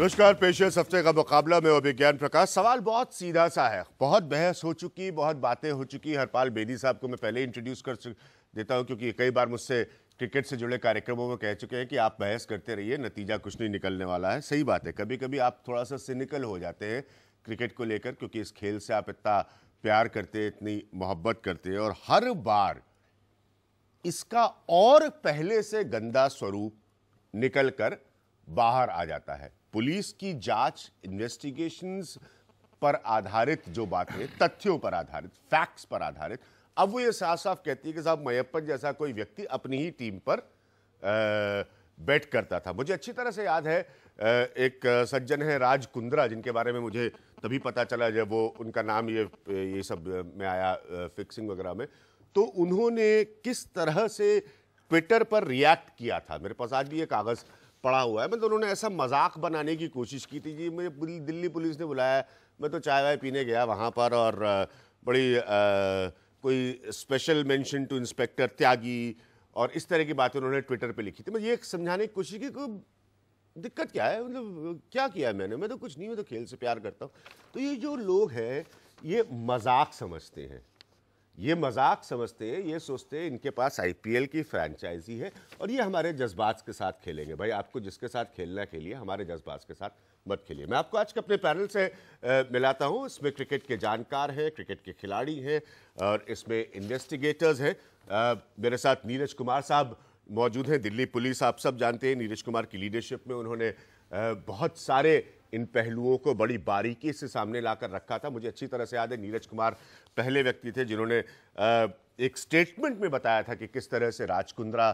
नमस्कार पेश है हफ्ते का मुकाबला में अभिज्ञान प्रकाश सवाल बहुत सीधा सा है बहुत बहस हो चुकी बहुत बातें हो चुकी हरपाल बेदी साहब को मैं पहले इंट्रोड्यूस कर देता हूं क्योंकि कई बार मुझसे क्रिकेट से जुड़े कार्यक्रमों में कह चुके हैं कि आप बहस करते रहिए नतीजा कुछ नहीं निकलने वाला है सही बात है कभी कभी आप थोड़ा सा सिनिकल हो जाते हैं क्रिकेट को लेकर क्योंकि इस खेल से आप इतना प्यार करते हैं इतनी मोहब्बत करते हैं और हर बार इसका और पहले से गंदा स्वरूप निकल कर बाहर आ जाता है पुलिस की जांच इन्वेस्टिगेशंस पर आधारित जो बात है तथ्यों पर आधारित फैक्ट्स पर आधारित अब वो ये साफ साफ कहती है कि साहब मैयप्पन जैसा कोई व्यक्ति अपनी ही टीम पर बैट करता था मुझे अच्छी तरह से याद है एक सज्जन है राज कुंद्रा जिनके बारे में मुझे तभी पता चला जब वो उनका नाम ये ये सब में आया फिक्सिंग वगैरह में तो उन्होंने किस तरह से ट्विटर पर रिएक्ट किया था मेरे पास आज भी ये कागज़ पड़ा हुआ है मतलब तो उन्होंने ऐसा मजाक बनाने की कोशिश की थी कि मुझे दिल्ली पुलिस ने बुलाया मैं तो चाय वाय पीने गया वहाँ पर और बड़ी आ, कोई special mention to inspector Tyagi और इस तरह की बातें उन्होंने ट्विटर पे लिखी थी मैं ये समझाने की कोशिश की कोई दिक्कत क्या है मतलब क्या किया मैंने मैं तो कुछ नहीं मैं तो खेल से प्यार करता हूँ तो ये जो लोग हैं ये मजाक समझते हैं ये मजाक समझते हैं ये सोचते हैं इनके पास आईपीएल की फ्रेंचाइजी है और ये हमारे जज्बात के साथ खेलेंगे भाई आपको जिसके साथ खेलना खेलिए हमारे जज्बात के साथ मत खेलिए मैं आपको आज के अपने पैनल से आ, मिलाता हूँ इसमें क्रिकेट के जानकार हैं क्रिकेट के खिलाड़ी हैं और इसमें इन्वेस्टिगेटर्स हैं मेरे साथ नीरज कुमार साहब मौजूद हैं दिल्ली पुलिस आप सब जानते हैं नीरज कुमार की लीडरशिप में उन्होंने आ, बहुत सारे इन पहलुओं को बड़ी बारीकी से सामने लाकर रखा था मुझे अच्छी तरह से याद है नीरज कुमार पहले व्यक्ति थे जिन्होंने एक स्टेटमेंट में बताया था कि किस तरह से राजकुंद्रा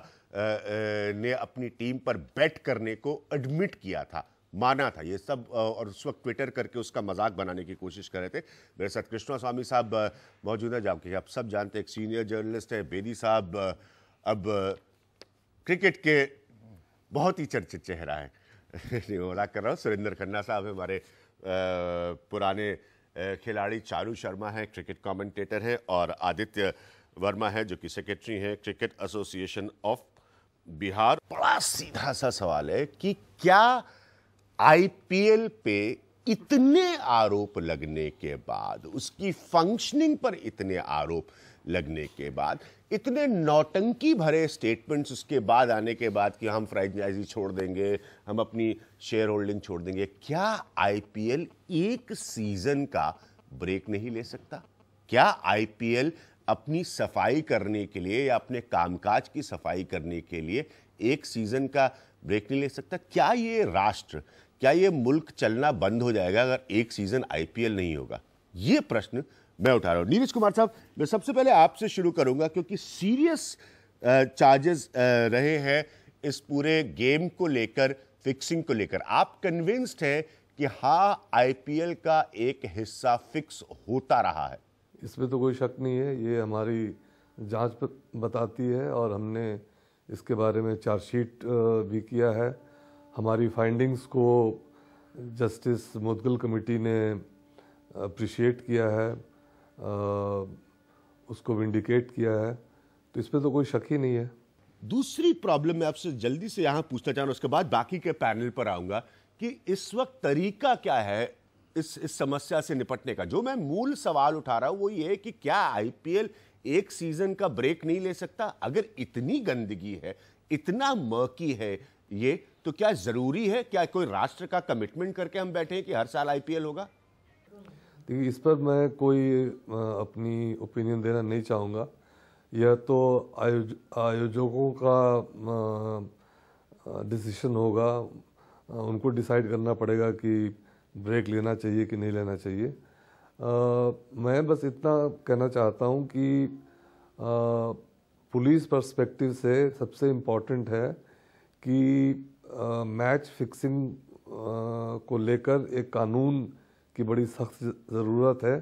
ने अपनी टीम पर बैट करने को एडमिट किया था माना था ये सब और उस वक्त ट्विटर करके उसका मजाक बनाने की कोशिश कर रहे थे मेरे साथ कृष्णा स्वामी साहब मौजूद हैं जबकि आप सब जानते एक सीनियर जर्नलिस्ट है बेदी साहब अब क्रिकेट के बहुत ही चर्चित चेहरा है नहीं मजाक कर रहा हूँ सुरेंद्र खन्ना साहब हमारे पुराने खिलाड़ी चारू शर्मा हैं क्रिकेट कमेंटेटर हैं और आदित्य वर्मा हैं जो कि सेक्रेटरी हैं क्रिकेट एसोसिएशन ऑफ बिहार बड़ा सीधा सा सवाल है कि क्या आईपीएल पे इतने आरोप लगने के बाद उसकी फंक्शनिंग पर इतने आरोप लगने के बाद इतने नौटंकी भरे स्टेटमेंट्स उसके बाद आने के बाद कि हम फ्रेंचाइजी छोड़ देंगे हम अपनी शेयर होल्डिंग छोड़ देंगे क्या आईपीएल एक सीजन का ब्रेक नहीं ले सकता क्या आईपीएल अपनी सफाई करने के लिए या अपने कामकाज की सफाई करने के लिए एक सीजन का ब्रेक नहीं ले सकता क्या ये राष्ट्र क्या ये मुल्क चलना बंद हो जाएगा अगर एक सीजन आईपीएल नहीं होगा ये प्रश्न मैं उठा रहा हूँ नीरज कुमार साहब मैं सबसे पहले आपसे शुरू करूंगा क्योंकि सीरियस चार्जेस रहे हैं इस पूरे गेम को लेकर फिक्सिंग को लेकर आप कन्विंस्ड हैं कि हाँ आईपीएल का एक हिस्सा फिक्स होता रहा है इसमें तो कोई शक नहीं है ये हमारी जांच बताती है और हमने इसके बारे में चार्जशीट भी किया है हमारी फाइंडिंग्स को जस्टिस मुदगल कमेटी ने अप्रिशिएट किया है उसको विंडिकेट किया है तो इस पर तो कोई शक ही नहीं है दूसरी प्रॉब्लम मैं आपसे जल्दी से यहाँ पूछना चाह रहा हूँ उसके बाद बाकी के पैनल पर आऊँगा कि इस वक्त तरीका क्या है इस इस समस्या से निपटने का जो मैं मूल सवाल उठा रहा हूँ वो ये कि क्या आईपीएल एक सीजन का ब्रेक नहीं ले सकता अगर इतनी गंदगी है इतना मकी है ये तो क्या जरूरी है क्या कोई राष्ट्र का कमिटमेंट करके हम बैठे हैं कि हर साल आईपीएल होगा देखिए इस पर मैं कोई अपनी ओपिनियन देना नहीं चाहूँगा यह तो आयोज आयोजकों का डिसीशन होगा उनको डिसाइड करना पड़ेगा कि ब्रेक लेना चाहिए कि नहीं लेना चाहिए आ, मैं बस इतना कहना चाहता हूँ कि आ, पुलिस पर्सपेक्टिव से सबसे इम्पॉर्टेंट है कि मैच फिक्सिंग को लेकर एक कानून की बड़ी सख्त ज़रूरत है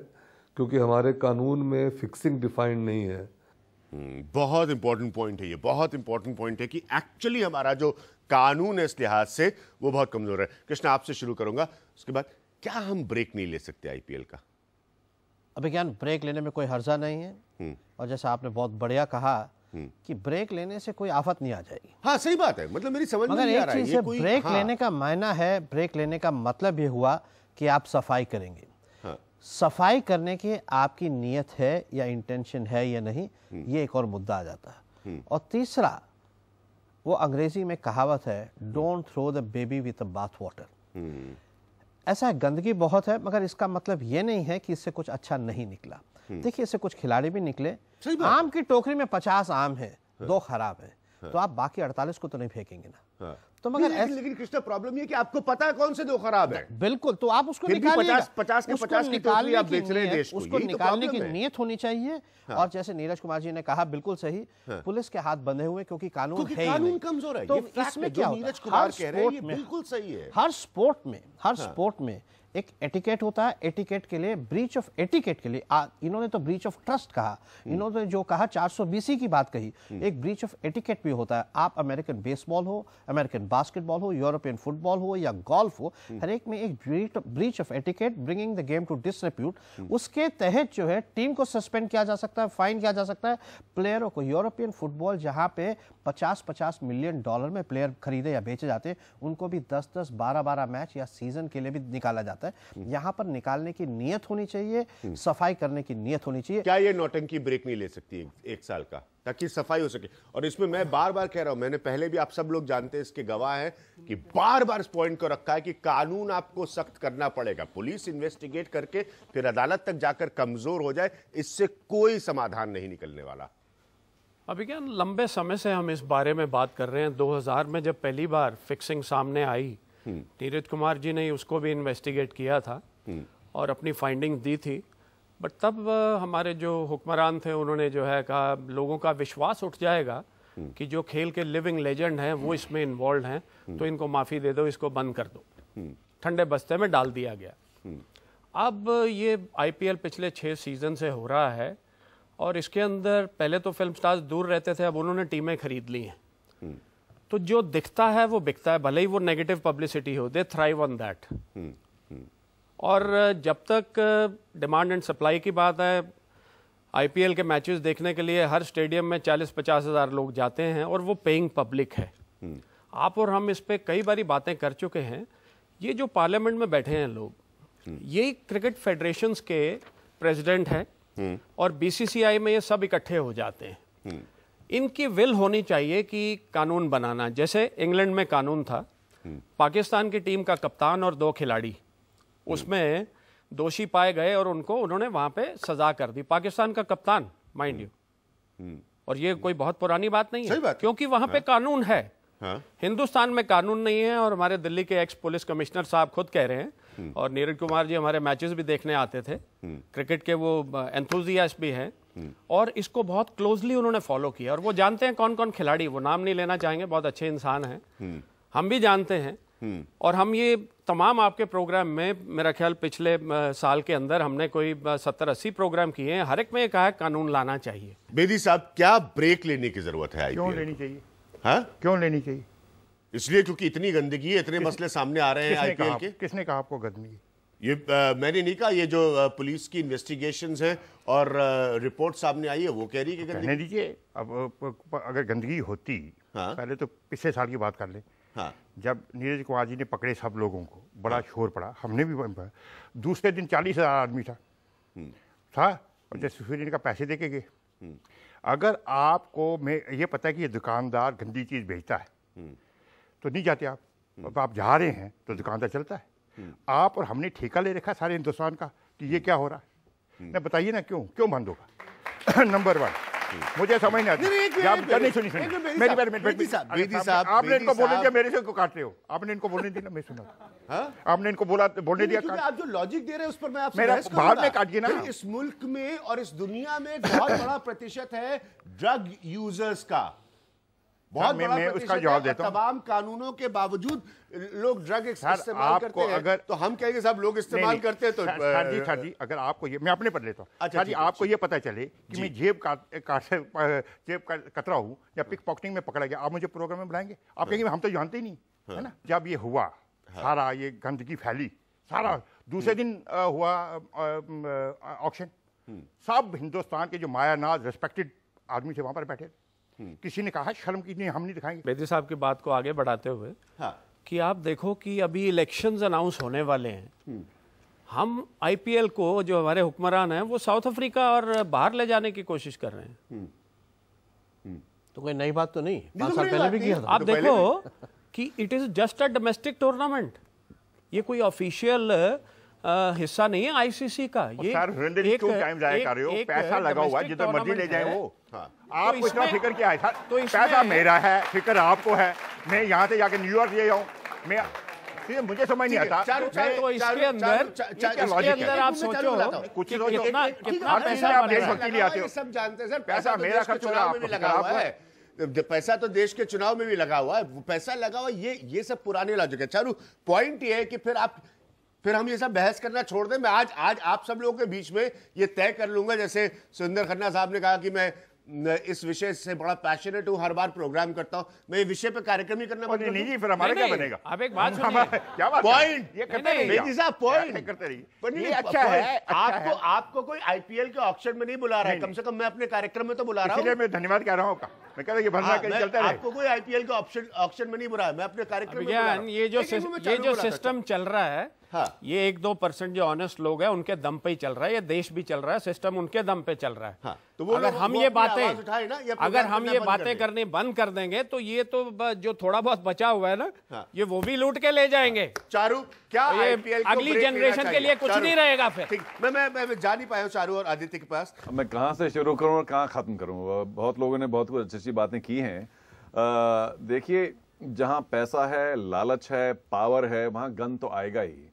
क्योंकि हमारे कानून में फिक्सिंग डिफाइंड नहीं है हम्म, बहुत इंपॉर्टेंट पॉइंट है ये बहुत इंपॉर्टेंट पॉइंट है कि एक्चुअली हमारा जो कानून है इस लिहाज से वो बहुत कमज़ोर है कृष्णा आपसे शुरू करूंगा उसके बाद क्या हम ब्रेक नहीं ले सकते आईपीएल का अभी ज्ञान ब्रेक लेने में कोई हर्जा नहीं है हम्म। और जैसा आपने बहुत बढ़िया कहा हम्म। कि ब्रेक लेने से कोई आफत नहीं आ जाएगी हाँ सही बात है मतलब मेरी समझ में है ब्रेक हाँ। लेने का मायना है ब्रेक लेने का मतलब ये हुआ कि आप सफाई करेंगे हाँ। सफाई करने की आपकी नीयत है या इंटेंशन है या नहीं हम्म। ये एक और मुद्दा आ जाता है हम्म। और तीसरा वो अंग्रेजी में कहावत है don't throw the baby with the bath water ऐसा है गंदगी बहुत है मगर इसका मतलब ये नहीं है कि इससे कुछ अच्छा नहीं निकला हम्म। देखिए इससे कुछ खिलाड़ी भी निकले आम की टोकरी में पचास आम है हाँ। दो खराब है हाँ। तो आप बाकी अड़तालीस को तो नहीं फेंकेंगे ना हाँ। तो मगर लेकिन, लेकिन कृष्णा प्रॉब्लम ये कि आपको पता है कौन से दो खराब है बिल्कुल तो आप उसको उसको निकालने की नीयत तो होनी चाहिए हाँ। और जैसे नीरज कुमार जी ने कहा बिल्कुल सही हाँ। पुलिस के हाथ बंधे हुए क्योंकि कानून है कानून कमजोर है तो इसमें क्या नीरज कुमार कह रहे हैं बिल्कुल सही है हर स्पोर्ट में हर स्पोर्ट हाँ। में एक एटिकेट होता है एटिकेट के लिए ब्रीच ऑफ एटिकेट के लिए आ, इन्होंने तो ब्रीच ऑफ ट्रस्ट कहा इन्होंने जो कहा 400 बीसी की बात कही एक ब्रीच ऑफ एटिकेट भी होता है आप अमेरिकन बेसबॉल हो अमेरिकन बास्केटबॉल हो यूरोपियन फुटबॉल हो या गोल्फ हो हर एक में एक breach of etiquette bringing the game to disrepute उसके तहत जो है टीम को सस्पेंड किया जा सकता है फाइन किया जा सकता है प्लेयरों को यूरोपियन फुटबॉल जहाँ पे पचास पचास मिलियन डॉलर में प्लेयर खरीदे या बेचे जाते हैं उनको भी दस दस बारह बारह मैच या सीजन के लिए भी निकाला जाता है जाता है हम्म। यहाँ पर निकालने की नीयत होनी चाहिए हम्म। सफाई करने की नीयत होनी चाहिए क्या ये नौटंकी ब्रेक नहीं ले सकती है? एक साल का ताकि सफाई हो सके और इसमें मैं बार बार कह रहा हूं मैंने पहले भी आप सब लोग जानते हैं इसके गवाह हैं कि बार बार इस पॉइंट को रखा है कि कानून आपको सख्त करना पड़ेगा पुलिस इन्वेस्टिगेट करके फिर अदालत तक जाकर कमजोर हो जाए इससे कोई समाधान नहीं निकलने वाला अभी क्या लंबे समय से हम इस बारे में बात कर रहे हैं 2000 में जब पहली बार फिक्सिंग सामने आई हम्म। नीरज कुमार जी ने उसको भी इन्वेस्टिगेट किया था हम्म। और अपनी फाइंडिंग दी थी बट तब हमारे जो हुक्मरान थे उन्होंने जो है कहा लोगों का विश्वास उठ जाएगा हम्म। कि जो खेल के लिविंग लेजेंड हैं वो इसमें इन्वॉल्व हैं तो इनको माफ़ी दे दो इसको बंद कर दो ठंडे बस्ते में डाल दिया गया अब ये आईपीएल पिछले छः सीज़न से हो रहा है और इसके अंदर पहले तो फिल्म स्टार्स दूर रहते थे अब उन्होंने टीमें खरीद ली हैं तो जो दिखता है वो बिकता है भले ही वो नेगेटिव पब्लिसिटी हो दे थ्राइव ऑन दैट और जब तक डिमांड एंड सप्लाई की बात है आईपीएल के मैचेस देखने के लिए हर स्टेडियम में 40 पचास हज़ार लोग जाते हैं और वो पेइंग पब्लिक है हम्म। आप और हम इस पर कई बारी बातें कर चुके हैं ये जो पार्लियामेंट में बैठे हैं लोग हम्म। ये क्रिकेट फेडरेशंस के प्रेसिडेंट हैं हम्म। और बीसीसीआई में ये सब इकट्ठे हो जाते हैं इनकी विल होनी चाहिए कि कानून बनाना जैसे इंग्लैंड में कानून था हम्म। पाकिस्तान की टीम का कप्तान और दो खिलाड़ी हम्म। उसमें दोषी पाए गए और उनको उन्होंने वहां पे सजा कर दी पाकिस्तान का कप्तान माइंड हम्म। यू और ये कोई बहुत पुरानी बात नहीं है बात क्योंकि वहां पे हाँ। कानून है हाँ। हिंदुस्तान में कानून नहीं है और हमारे दिल्ली के एक्स पुलिस कमिश्नर साहब खुद कह रहे हैं और नीरज कुमार जी हमारे मैचेस भी देखने आते थे क्रिकेट के वो एंथुजिया भी हैं और इसको बहुत क्लोजली उन्होंने फॉलो किया और वो जानते हैं कौन कौन खिलाड़ी वो नाम नहीं लेना चाहेंगे बहुत अच्छे इंसान हैं हम्म। हम भी जानते हैं हम्म। और हम ये तमाम आपके प्रोग्राम में मेरा ख्याल पिछले साल के अंदर हमने कोई सत्तर अस्सी प्रोग्राम किए हैं हर एक में कहा कहा कानून लाना चाहिए बेदी साहब क्या ब्रेक लेने की जरूरत है क्यों लेनी चाहिए हा? क्यों लेनी चाहिए इसलिए क्योंकि इतनी गंदगी है इतने मसले सामने आ रहे हैं आईपीएल के किसने कहा आपको गंदगी ये आ, मैंने नहीं कहा ये जो आ, पुलिस की इन्वेस्टिगेशंस हैं और आ, रिपोर्ट सामने आई है वो कह रही है कि कहने दीजिए अब अगर गंदगी होती हाँ? पहले तो पिछले साल की बात कर लें हाँ? जब नीरज कुमार जी ने पकड़े सब लोगों को बड़ा हाँ? शोर पड़ा हमने भी दूसरे दिन चालीस हज़ार आदमी था हम्म। और जैसे फिर इनका पैसे दे के गए हम्म। अगर आपको मैं ये पता है कि ये दुकानदार गंदी चीज़ बेचता है हम्म। तो नहीं जाते आप आप जा रहे हैं तो दुकानदार चलता है आप और हमने ठेका ले रखा सारे हिंदुस्तान का कि ये क्या हो रहा है ना बताइए ना क्यों क्यों बंद होगा नंबर वन मुझे समझ नहीं आता आपने इनको बोलने दिया मेरे से काट रहे हो आपने इनको बोलने दिया मैं सुना हाँ? आपने इनको बोला बोलने दिया आप जो लॉजिक दे रहे हैं उस पर मैं आपसे मेरा बाहर में काटिए ना इस मुल्क में और इस दुनिया में बहुत बड़ा प्रतिशत है ड्रग यूजर्स का बहुत मैं, मैं उसका जवाब देता हूँ तमाम कानूनों के बावजूद लोग ड्रग इस्तेमाल करते हैं अगर तो हम कहेंगे सब लोग इस्तेमाल करते हैं तो जी सर जी अगर आपको ये मैं अपने पर लेता हूँ अच्छा जी आपको ये पता चले कि मैं जेब का जेब का कतरा हूँ या पिक पॉकेटिंग में पकड़ा गया आप मुझे प्रोग्राम में बुलाएंगे आप कहेंगे हम तो जानते ही नहीं हाँ। है ना जब ये हुआ हाँ। सारा ये गंदगी फैली सारा हाँ। दूसरे हम्म। दिन हुआ ऑप्शन हम्म। सब हिंदुस्तान के जो माया नाज रिस्पेक्टेड आदमी थे वहां पर बैठे किसी ने कहा शर्म की नहीं हम नहीं दिखाएंगे बेदी साहब की बात को आगे बढ़ाते हुए हाँ। कि आप देखो कि अभी इलेक्शन अनाउंस होने वाले हैं हम आईपीएल को जो हमारे हुक्मरान हैं वो साउथ अफ्रीका और बाहर ले जाने की कोशिश कर रहे हैं तो कोई नई बात तो नहीं पाँच तो साल पहले भी किया था आप तो देखो कि it is just a domestic tournament ये कोई ऑफिशियल हिस्सा नहीं है आईसीसी का ये सर एक, क्यों टाइम जाया कर रहे हो पैसा लगा हुआ जिधर मर्जी ले जाए वो हाँ। आपको तो इतना फिक्र क्या है सर तो पैसा मेरा है फिक्र आपको है मैं यहाँ से जाके न्यूयॉर्क ले जाऊँ मैं मुझे समझ नहीं आता चारु, चारु, तो इसके अंदर इसके अंदर आप सोचो कुछ तो कितना कितना पैसा आप देश के लिए आते हो सब जानते हैं सर पैसा तो मेरा खर्च होगा आपको लगा हुआ है पैसा तो देश के चुनाव में भी लगा हुआ है पैसा लगा हुआ ये ये सब पुराने लॉजिक है चारू पॉइंट ये है कि फिर आप फिर हम ये सब बहस करना छोड़ दें मैं आज आज आप सब लोगों के बीच में ये तय कर लूंगा जैसे सुरेंद्र खन्ना साहब ने कहा कि मैं इस विषय से बड़ा पैशनेट हूँ हर बार प्रोग्राम करता हूँ मैं ये विषय पे कार्यक्रम ही करना नहीं, नहीं जी फिर हमारे क्या बनेगा आप एक बात क्या बात पॉइंट ये करते नहीं, साहब पॉइंट करते रहिए अच्छा, अच्छा है आपको आपको कोई आईपीएल के ऑप्शन में नहीं बुला रहा है कम से कम मैं अपने कार्यक्रम में तो बुला रहा हूँ मैं धन्यवाद कह रहा हूँ मैं कह रहा हाँ, चलता है आपको कोई आईपीएल के ऑप्शन ऑप्शन में नहीं बुला मैं अपने कार्यक्रम में ये जो सिस्टम चल रहा है हाँ। ये एक दो परसेंट जो ऑनेस्ट लोग हैं उनके दम पे ही चल रहा है ये देश भी चल रहा है सिस्टम उनके दम पे चल रहा है हाँ। तो वो अगर हम वो ये बातें अगर हम ये बातें करनी बंद कर देंगे तो ये तो जो थोड़ा बहुत बचा हुआ है ना हाँ। ये वो भी लूट के ले जाएंगे चारू क्या तो ये अगली जनरेशन के लिए कुछ नहीं रहेगा फिर मैं जा नहीं पाया चारू और आदित्य के पास मैं कहाँ से शुरू करूँ और कहाँ खत्म करूँ बहुत लोगों ने बहुत कुछ अच्छी अच्छी बातें की है देखिए जहाँ पैसा है लालच है पावर है वहाँ गन तो आएगा ही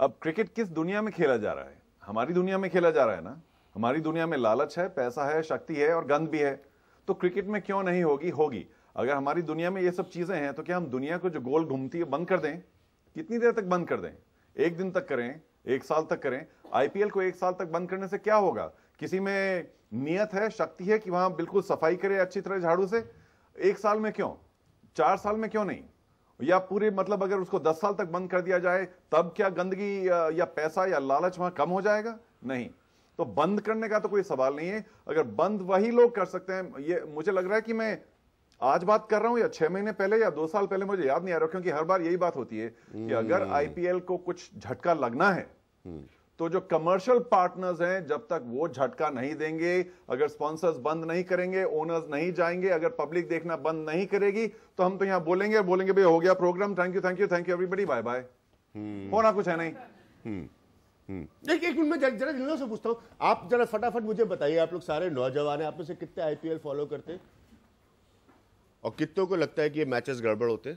अब क्रिकेट किस दुनिया में खेला जा रहा है हमारी दुनिया में खेला जा रहा है ना हमारी दुनिया में लालच है पैसा है शक्ति है और गंद भी है तो क्रिकेट में क्यों नहीं होगी होगी अगर हमारी दुनिया में ये सब चीज़ें हैं तो क्या हम दुनिया को जो गोल घूमती है बंद कर दें कितनी देर तक बंद कर दें एक दिन तक करें एक साल तक करें आईपीएल को एक साल तक बंद करने से क्या होगा किसी में नियत है शक्ति है कि वहां बिल्कुल सफाई करे अच्छी तरह झाड़ू से एक साल में क्यों चार साल में क्यों नहीं या पूरे मतलब अगर उसको दस साल तक बंद कर दिया जाए तब क्या गंदगी या पैसा या लालच वहां कम हो जाएगा नहीं तो बंद करने का तो कोई सवाल नहीं है अगर बंद वही लोग कर सकते हैं ये मुझे लग रहा है कि मैं आज बात कर रहा हूं या छह महीने पहले या दो साल पहले मुझे याद नहीं आ रहा क्योंकि हर बार यही बात होती है कि अगर हम्म। आईपीएल को कुछ झटका लगना है हम्म। तो जो कमर्शियल पार्टनर्स हैं जब तक वो झटका नहीं देंगे अगर स्पॉन्सर्स बंद नहीं करेंगे ओनर्स नहीं जाएंगे अगर पब्लिक देखना बंद नहीं करेगी तो हम तो यहां बोलेंगे बोलेंगे भाई हो गया program thank you thank you thank you everybody bye bye होना कुछ है नहीं देखिए हम्म। हम्म। एक मिनट मैं जरा जिलों से पूछता हूँ आप जरा फटाफट मुझे बताइए आप लोग सारे नौजवान हैं आप में से कितने आईपीएल फॉलो करते और कितनों को लगता है कि ये मैचेस गड़बड़ होते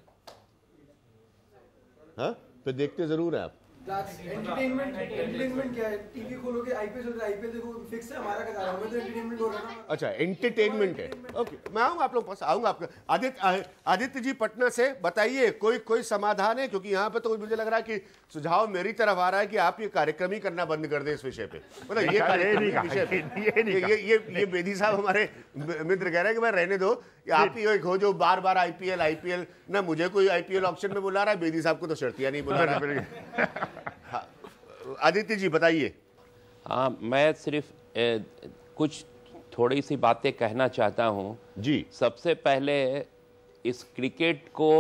हाँ तो देखते जरूर है आप तो अच्छा एंटरटेनमेंट है ओके मैं आऊंगा आप लोग पास आऊंगा आपका आदित्य आदित्य जी पटना से बताइए कोई कोई समाधान है क्योंकि यहाँ पे तो मुझे लग रहा है कि सुझाव मेरी तरफ आ रहा है कि आप ये कार्यक्रम ही करना बंद कर दे इस विषय पे मतलब ये अच्छा, कार्यक्रम ये ये बेदी साहब हमारे मित्र कह रहे हैं कि मैं रहने दो आप ही एक हो जो बार बार आईपीएल आईपीएल ना मुझे कोई आईपीएल ऑप्शन में बुला रहा है बेदी साहब को तो शर्तिया नहीं बुला रहा आदित्य जी बताइए हाँ मैं सिर्फ ए, कुछ थोड़ी सी बातें कहना चाहता हूँ जी सबसे पहले इस क्रिकेट को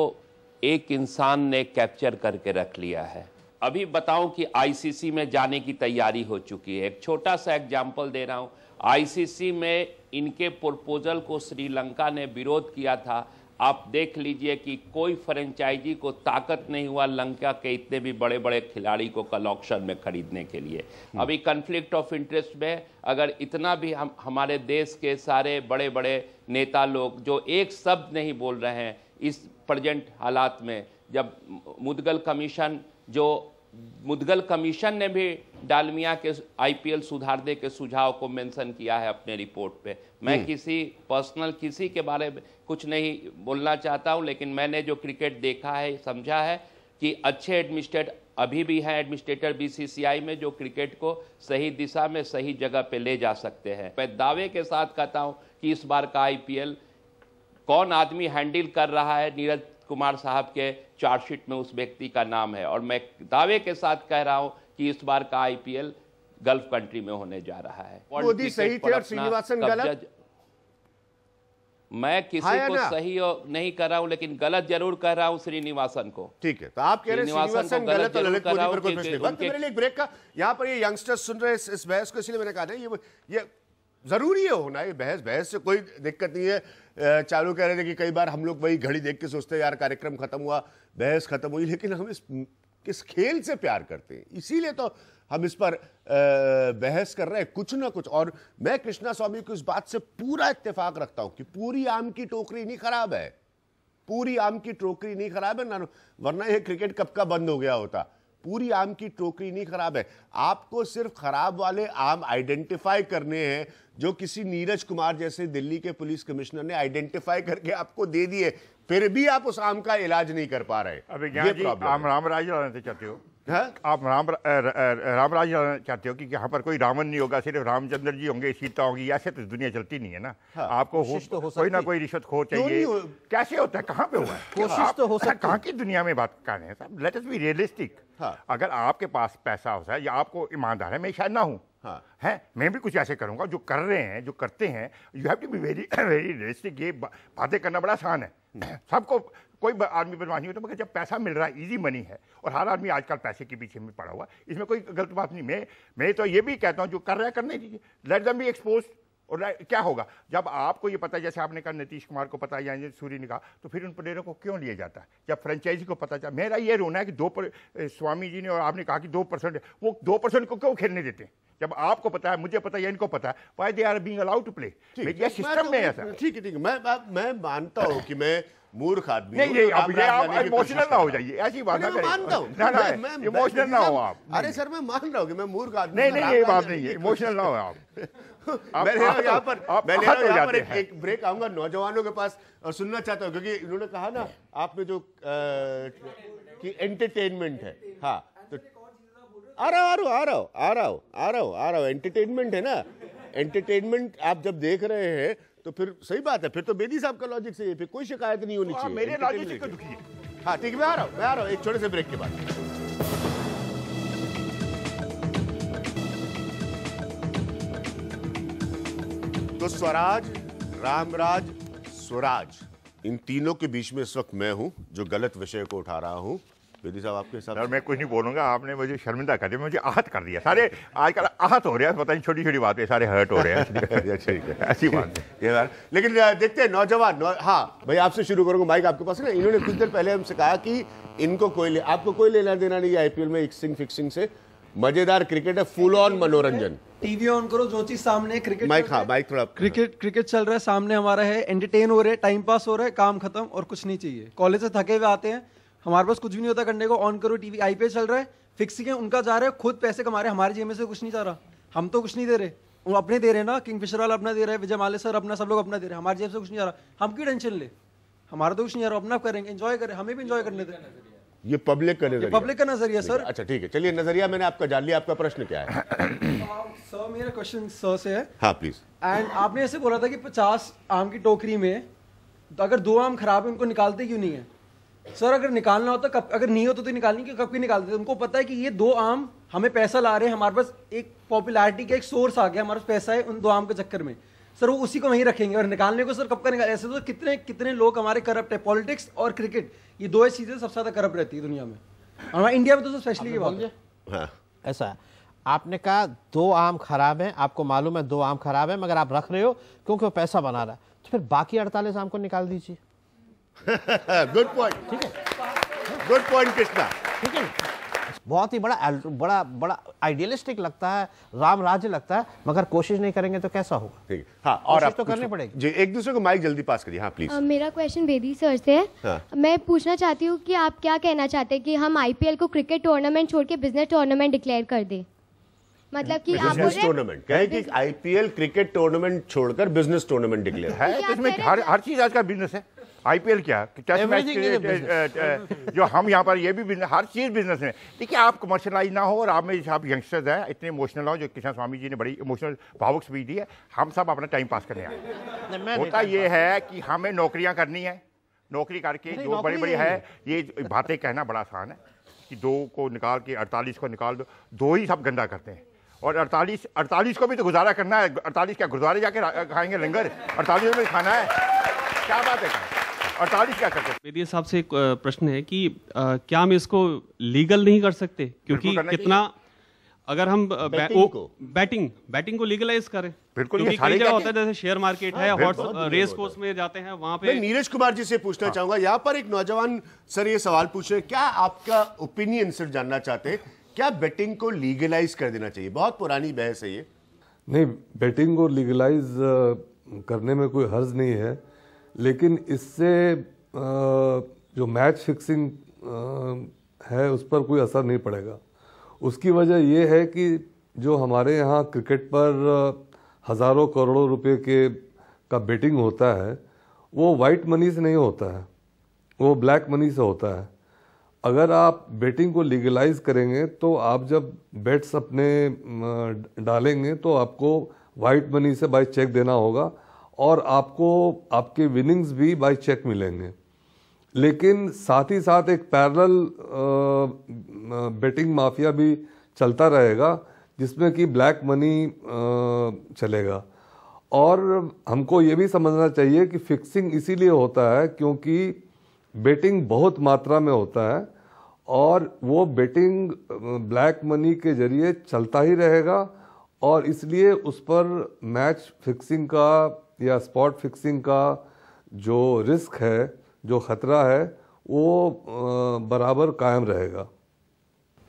एक इंसान ने कैप्चर करके रख लिया है अभी बताऊं कि आईसीसी में जाने की तैयारी हो चुकी है एक छोटा सा एग्जाम्पल दे रहा हूं आईसीसी में इनके प्रपोजल को श्रीलंका ने विरोध किया था आप देख लीजिए कि कोई फ्रेंचाइजी को ताकत नहीं हुआ लंका के इतने भी बड़े बड़े खिलाड़ी को कल ऑक्शन में खरीदने के लिए हम्म। अभी कन्फ्लिक्ट ऑफ इंटरेस्ट में अगर इतना भी हम हमारे देश के सारे बड़े बड़े नेता लोग जो एक शब्द नहीं बोल रहे हैं इस प्रजेंट हालात में जब मुदगल कमीशन जो मुदगल कमीशन ने भी डालमिया के आईपीएल दे के सुझाव को मेंशन किया है अपने रिपोर्ट पे मैं हम्म। किसी पर्सनल किसी के बारे में कुछ नहीं बोलना चाहता हूं लेकिन मैंने जो क्रिकेट देखा है समझा है कि अच्छे एडमिनिस्ट्रेट अभी भी हैं एडमिनिस्ट्रेटर बीसीसीआई में जो क्रिकेट को सही दिशा में सही जगह पे ले जा सकते हैं मैं दावे के साथ कहता हूँ कि इस बार का आईपीएल कौन आदमी हैंडल कर रहा है नीरज कुमार साहब के चार्जशीट में उस व्यक्ति का नाम है और मैं दावे के साथ कह रहा हूं कि इस बार का आईपीएल गल्फ कंट्री में होने जा रहा है मोदी सही थे और श्रीनिवासन गलत मैं किसी को सही नहीं कर रहा हूं लेकिन गलत जरूर कह रहा हूं श्रीनिवासन को ठीक है तो आप कह रहे श्रीनिवासन गलत, गलत और ललित मोदी पर कोई प्रश्न नहीं वक्त मेरे लिए ब्रेक का यहां पर ये यंगस्टर्स सुन रहे हैं इस बहस को इसलिए मैंने कहा ना ये ये ज़रूरी है होना ये बहस बहस से कोई दिक्कत नहीं है चालू कह रहे थे कि कई बार हम लोग वही घड़ी देख के सोचते हैं यार कार्यक्रम खत्म हुआ बहस खत्म हुई लेकिन हम इस किस खेल से प्यार करते हैं इसीलिए तो हम इस पर बहस कर रहे हैं कुछ ना कुछ और मैं कृष्णा स्वामी को इस बात से पूरा इत्तेफाक रखता हूँ कि पूरी आम की टोकरी नहीं खराब है पूरी आम की टोकरी नहीं खराब है ना वरना ये क्रिकेट कब का बंद हो गया होता पूरी आम की टोकरी नहीं खराब है आपको सिर्फ खराब वाले आम आइडेंटिफाई करने हैं जो किसी नीरज कुमार जैसे दिल्ली के पुलिस कमिश्नर ने आइडेंटिफाई करके आपको दे दिए फिर भी आप उस आम का इलाज नहीं कर पा रहे अभी ये जी, आम राम राज्य चाहते हो है आप राम राम राज चाहते हो कि यहाँ पर कोई रावण नहीं होगा सिर्फ रामचंद्र जी होंगे सीता होगी ऐसे तो दुनिया चलती नहीं है ना हाँ, आपको हो, तो हो कोई ना कोई रिश्वत खो चाहिए हो, कैसे होता है कहाँ पे हुआ है कोशिश तो हो अच्छा, सकता है कहाँ की दुनिया में बात कर रहे हैं लेट अस बी रियलिस्टिक अगर आपके पास पैसा होता है या आपको ईमानदार है मैं शायद ना हूँ हाँ। है मैं भी कुछ ऐसे करूंगा जो कर रहे हैं जो करते हैं you have to be very very realistic ये बातें करना बड़ा आसान है हम्म। सबको कोई आदमी बदमाशी नहीं होता मगर जब पैसा मिल रहा है ईजी मनी है और हर आदमी आजकल पैसे के पीछे में पड़ा हुआ इसमें कोई गलत बात नहीं मैं मैं तो ये भी कहता हूँ जो कर रहा है करने दीजिए लेट दम भी एक्सपोज और क्या होगा जब आपको ये पता जैसे आपने कहा नीतीश कुमार को पता या सूर्य ने कहा तो फिर उन प्लेयरों को क्यों लिया जाता है जब फ्रेंचाइजी को पता चला मेरा ये रोना है कि दो पर, स्वामी जी ने और आपने कहा कि दो परसेंट वो दो परसेंट को क्यों खेलने देते हैं जब आपको पता है मुझे पता है इनको पता है why they are being allowed to play system में ऐसा ठीक है ठीक है मैं मैं मानता हूँ कि मैं मूर्ख आदमी नहीं ये आप ये आप इमोशनल ना हो जाइए ऐसी बात ना करें मानता हूं ना ना इमोशनल ना हो आप अरे सर मैं मान रहा हूं कि मैं मूर्ख आदमी नहीं नहीं ये बात नहीं है इमोशनल ना हो आप मैं यहाँ पर मैं पर एक ब्रेक आऊंगा नौजवानों के पास और सुनना चाहता हूँ क्योंकि इन्होंने कहा ना आप में जो कि एंटरटेनमेंट है हाँ तो आ रहा आ हूं आ रहा आ रहा आ रहा आ रहा एंटरटेनमेंट है ना एंटरटेनमेंट आप जब देख रहे हैं तो फिर सही बात है फिर तो बेदी साहब का लॉजिक सही है फिर कोई शिकायत नहीं होनी तो चाहिए मेरे लॉजिक से दुखी है हाँ ठीक है मैं आ रहा हूँ मैं आ रहा हूँ एक छोटे से ब्रेक के बाद तो स्वराज रामराज स्वराज इन तीनों के बीच में इस वक्त मैं हूं जो गलत विषय को उठा रहा हूं बेदी साहब आपके हिसाब सर मैं कुछ नहीं बोलूँगा आपने मुझे शर्मिंदा कर दिया मुझे आहत कर दिया सारे आजकल आहत हो रहे हैं पता नहीं छोटी छोटी बातें सारे हर्ट हो रहे हैं अच्छा, ठीक ऐसी बात है लेकिन देखते हैं नौजवान नौ, हाँ भाई आपसे शुरू करूँगा माइक आपके पास ना इन्होंने कुछ देर पहले हमसे कहा कि इनको कोई ले आपको कोई लेना देना नहीं है आईपीएल में फिक्सिंग फिक्सिंग से मजेदार क्रिकेट है फुल ऑन मनोरंजन टीवी ऑन करो जो चीज सामने क्रिकेट माइक हाँ माइक थोड़ा क्रिकेट क्रिकेट चल रहा है सामने हमारा है एंटरटेन हो रहे हैं टाइम पास हो रहा है काम खत्म और कुछ नहीं चाहिए कॉलेज से थके हुए आते हैं हमारे पास कुछ भी नहीं होता करने को ऑन करो टीवी आईपीएल चल रहा है फिक्सिंग है उनका जा रहा है खुद पैसे कमा रहे हैं हमारे जेब में से कुछ नहीं जा रहा हम तो कुछ नहीं दे रहे वो अपने दे रहे हैं ना किंग फिशर वाला अपना दे रहे विजय माले सर अपना सब लोग अपना दे रहे हैं हमारे जेब से कुछ नहीं जा रहा हम क्यों टेंशन ले हमारा तो कुछ नहीं जा रहा अपना करेंगे इन्जॉय करें हमें भी इन्जॉय करने लेते ये पब्लिक का नजरिया पब्लिक का नजरिया सर अच्छा ठीक है चलिए नजरिया मैंने आपका जान लिया आपका प्रश्न क्या है सर मेरा क्वेश्चन सर से है हाँ प्लीज एंड आपने ऐसे बोला था कि पचास आम की टोकरी में तो अगर दो आम खराब है उनको निकालते क्यों नहीं है सर अगर निकालना होता तो कब अगर नहीं होता तो, तो निकालनी क्यों कब की निकाल देते उनको पता है कि ये दो आम हमें पैसा ला रहे हैं हमारे पास एक पॉपुलैरिटी का एक सोर्स आ गया हमारे पास पैसा है उन दो आम के चक्कर में सर वो उसी को वहीं रखेंगे और निकालने को सर कब का निकाल ऐसे तो कितने कितने लोग हमारे करप्ट है पॉलिटिक्स और क्रिकेट ये दो चीज़ें सबसे ज़्यादा करप्ट रहती है दुनिया में और हमारे इंडिया में तो स्पेशली ये बात है हाँ। ऐसा है आपने कहा दो आम खराब हैं आपको मालूम है दो आम खराब है मगर आप रख रहे हो क्योंकि वो पैसा बना रहा है तो फिर बाकी अड़तालीस आम को निकाल दीजिए गुड पॉइंट ठीक है गुड पॉइंट कृष्णा ठीक है बहुत ही बड़ा बड़ा बड़ा आइडियलिस्टिक लगता है राम राज्य लगता है मगर कोशिश नहीं करेंगे तो कैसा होगा ठीक हाँ और तो करने पड़ेगी जी एक दूसरे को माइक जल्दी पास करिए हाँ प्लीज आ, मेरा क्वेश्चन बेदी सर से है हाँ. मैं पूछना चाहती हूँ कि आप क्या कहना चाहते हैं कि हम आईपीएल को क्रिकेट टूर्नामेंट छोड़ के बिजनेस टूर्नामेंट डिक्लेयर कर दे मतलब कि आप टूर्नामेंट कहें कि आईपीएल क्रिकेट टूर्नामेंट छोड़कर बिजनेस टूर्नामेंट डिक्लेयर है इसमें हर हर चीज आज का बिजनेस है आईपीएल क्या test match eh, eh, eh, जो हम यहाँ पर ये भी बिजनेस हर चीज़ बिजनेस में देखिए आप कमर्शलाइज ना हो और आप में आप यंगस्टर्स हैं इतने इमोशनल हो जो किशन स्वामी जी ने बड़ी इमोशनल भावुक स्पीच दी है हम सब अपना टाइम पास करने आए होता ये है कि हमें नौकरियाँ करनी है नौकरी करके जो बड़ी बड़ी है ये बातें कहना बड़ा आसान है कि दो को निकाल के अड़तालीस को निकाल दो दो ही सब गंदा करते हैं और 48 48 को भी तो गुजारा करना है 48 क्या गुरुद्वारे जाके खाएंगे लंगर 48 में खाना है क्या बात है अटारी क्या करते सकते बेदी साहब से एक प्रश्न है कि आ, क्या हम इसको लीगल नहीं कर सकते क्योंकि कितना अगर हम बैटिंग को बैटिंग बैटिंग को लीगलाइज करें क्योंकि कई जगह होता है जैसे शेयर मार्केट है हॉट रेस कोर्स में जाते हैं वहां पे नीरज कुमार जी से पूछना हाँ। चाहूंगा यहाँ पर एक नौजवान सर ये सवाल पूछ रहे क्या आपका ओपिनियन सिर्फ जानना चाहते हैं क्या बैटिंग को लीगलाइज कर देना चाहिए बहुत पुरानी बहस है ये नहीं बैटिंग को लीगलाइज करने में कोई हर्ज नहीं है लेकिन इससे जो मैच फिक्सिंग है उस पर कोई असर नहीं पड़ेगा उसकी वजह यह है कि जो हमारे यहाँ क्रिकेट पर हज़ारों करोड़ों रुपए के का बेटिंग होता है वो वाइट मनी से नहीं होता है वो ब्लैक मनी से होता है अगर आप बेटिंग को लीगलाइज करेंगे तो आप जब बेट्स अपने डालेंगे तो आपको वाइट मनी से बाई चेक देना होगा और आपको आपके विनिंग्स भी बाई चेक मिलेंगे लेकिन साथ ही साथ एक पैरल बेटिंग माफिया भी चलता रहेगा जिसमें कि ब्लैक मनी चलेगा और हमको ये भी समझना चाहिए कि फिक्सिंग इसीलिए होता है क्योंकि बेटिंग बहुत मात्रा में होता है और वो बेटिंग ब्लैक मनी के जरिए चलता ही रहेगा और इसलिए उस पर मैच फिक्सिंग का या स्पॉट फिक्सिंग का जो रिस्क है जो ख़तरा है वो बराबर कायम रहेगा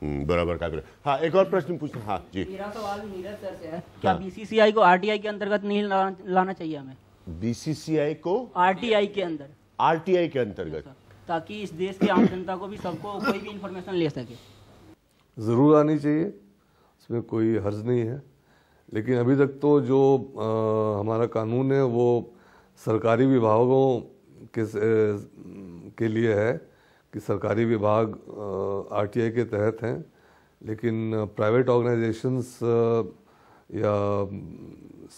हम्म, बराबर कायम हाँ एक और प्रश्न पूछना हाँ जी मेरा सवाल तो नीरज सर से है क्या बीसीसीआई को आरटीआई के अंतर्गत नहीं लाना चाहिए हमें बीसीसीआई को आरटीआई के अंदर आरटीआई के अंतर्गत अच्छा, ताकि इस देश की आम जनता को भी सबको कोई भी इंफॉर्मेशन ले सके ज़रूर आनी चाहिए इसमें कोई हर्ज नहीं है लेकिन अभी तक तो जो आ, हमारा कानून है वो सरकारी विभागों के के लिए है कि सरकारी विभाग आरटीआई के तहत हैं लेकिन प्राइवेट ऑर्गेनाइजेशंस या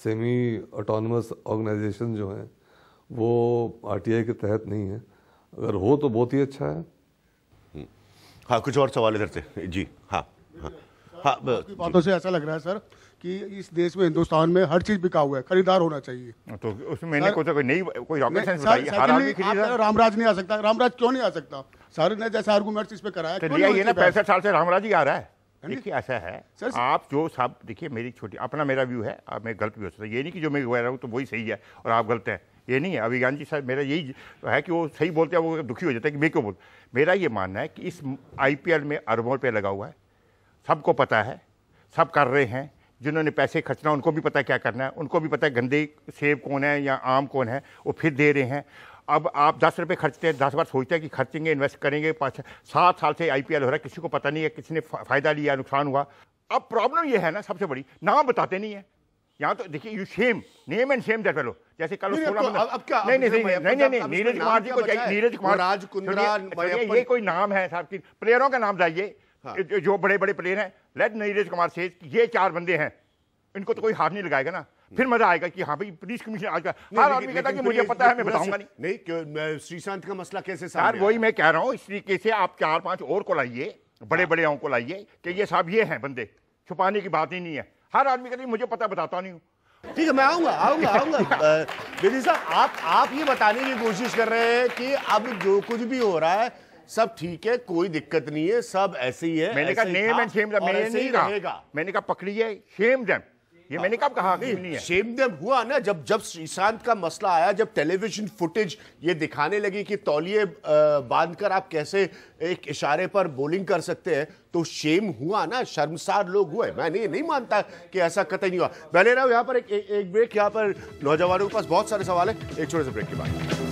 सेमी ऑटोनमस ऑर्गेनाइजेशन जो हैं वो आरटीआई के तहत नहीं है अगर हो तो बहुत ही अच्छा है हम्म। हाँ कुछ और सवाल इधर से जी हाँ हाँ हाँ बातों से ऐसा लग रहा है सर कि इस देश में हिंदुस्तान में हर चीज बिका हुआ है खरीदार होना चाहिए हाँ, तो उसमें कोई कोई रामराज नहीं आ सकता रामराज क्यों नहीं आ सकता सर ने जैसे आर्गूमेंट इस पे कराया तो ये ना पैंसठ साल से रामराज ही आ रहा है देखिए ऐसा है सर, आप जो साहब देखिए मेरी छोटी अपना मेरा व्यू है आप मैं गलत भी हो सकता ये नहीं कि जो मैं कह रहा हूँ तो वही सही है और आप गलत हैं ये नहीं है अभिज्ञान जी साहब मेरा यही है कि वो सही बोलते हैं वो दुखी हो जाता है कि मैं क्यों बोल मेरा ये मानना है कि इस आईपीएल में अरबों रुपये लगा हुआ है सबको पता है सब कर रहे हैं जिन्होंने पैसे खर्चना उनको भी पता है क्या करना है उनको भी पता है गंदे सेब कौन है या आम कौन है वो फिर दे रहे हैं अब आप दस रुपये खर्चते हैं दस बार सोचते हैं कि खर्चेंगे इन्वेस्ट करेंगे पाँच सात साल से आईपीएल हो रहा है किसी को पता नहीं है किसी ने फ़ायदा लिया नुकसान हुआ अब प्रॉब्लम ये है ना सबसे बड़ी नाम बताते नहीं है यहाँ तो देखिए you shame name and shame that जैसे कल नहीं नहीं तो नहीं नहीं नहीं नीरज कुमार जी को नीरज कुमार राज कुंद्रा ये कोई नाम है साहब की प्लेयरों का नाम जाइए हाँ। जो बड़े बड़े प्लेयर हैं लेट नीरज कुमार से ये चार बंदे हैं इनको तो कोई हाथ नहीं लगाएगा ना फिर मजा आएगा कि हाँ भाई पुलिस कमीशन आज का हर आदमी कहता कि मुझे पता है मैं बताऊंगा नहीं नहीं श्रीशांत का मसला कैसे सर वही मैं कह रहा हूँ इस तरीके से आप चार पांच और को लाइए बड़े हाँ। बड़े को लाइए कि ये साहब ये हैं बंदे छुपाने की बात ही नहीं है हर आदमी कहते मुझे पता बताता नहीं हूँ ठीक है मैं आऊंगा आऊंगा आऊंगा बेदी साहब आप आप ये बताने की कोशिश कर रहे हैं कि अब जो कुछ भी हो रहा है सब ठीक है कोई दिक्कत नहीं है सब ऐसे ही है मैंने कहा नेम एंड शेम मैंने नहीं कहा मैंने कहा पकड़िए शेम डेम ये मैंने कब कहा नहीं, नहीं है शेम डेम हुआ ना जब जब श्रीशांत का मसला आया जब टेलीविजन फुटेज ये दिखाने लगी कि तौलिए बांधकर आप कैसे एक इशारे पर बोलिंग कर सकते हैं तो शेम हुआ ना शर्मसार लोग हुए मैंने ये नहीं मानता कि ऐसा कतई नहीं हुआ मैंने ना यहाँ पर एक, एक, एक ब्रेक यहाँ पर नौजवानों के पास बहुत सारे सवाल है एक छोटे से ब्रेक के बाद